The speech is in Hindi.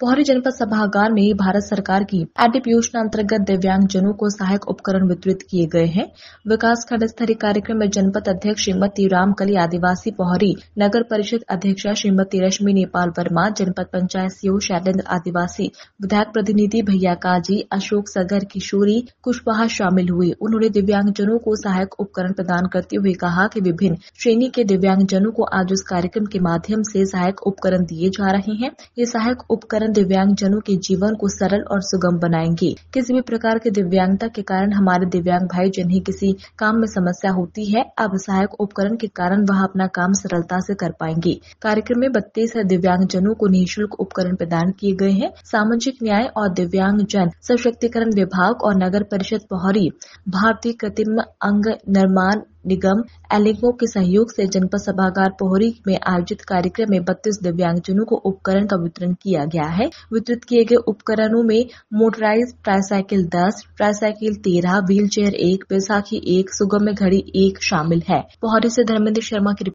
पोहरी जनपद सभागार में भारत सरकार की एडिप योजना अंतर्गत दिव्यांग जनों को सहायक उपकरण वितरित किए गए हैं विकास खंड स्तरीय कार्यक्रम में जनपद अध्यक्ष श्रीमती रामकली आदिवासी पोहरी नगर परिषद अध्यक्ष श्रीमती रश्मि नेपाल वर्मा जनपद पंचायत सीओ शैलेन्द्र आदिवासी विधायक प्रतिनिधि भैया काजी अशोक सगर किशोरी कुशवाहा शामिल हुए उन्होंने दिव्यांगजनों को सहायक उपकरण प्रदान करते हुए कहा कि विभिन्न श्रेणी के दिव्यांगजनों को आज उस कार्यक्रम के माध्यम से सहायक उपकरण दिए जा रहे हैं ये सहायक उपकरण आंदोलन दिव्यांगजनों के जीवन को सरल और सुगम बनाएंगी किसी भी प्रकार के दिव्यांगता के कारण हमारे दिव्यांग भाई जिन्हें किसी काम में समस्या होती है अब सहायक उपकरण के कारण वह अपना काम सरलता से कर पाएंगे कार्यक्रम में बत्तीस दिव्यांगजनों को निःशुल्क उपकरण प्रदान किए गए हैं सामाजिक न्याय और दिव्यांग जन सशक्तिकरण विभाग और नगर परिषद पोहरी भारतीय कृत्रिम अंग निर्माण निगम एलिंगो के सहयोग से जनपद सभागार पोहरी में आयोजित कार्यक्रम में बत्तीस दिव्यांगजनों को उपकरण का वितरण किया गया है वितरित किए गए उपकरणों में मोटराइज ट्राईसाइकिल दस ट्राईसाइकिल तेरह व्हील चेयर एक बैसाखी एक सुगम्य घड़ी एक शामिल है पोहरी से धर्मेंद्र शर्मा की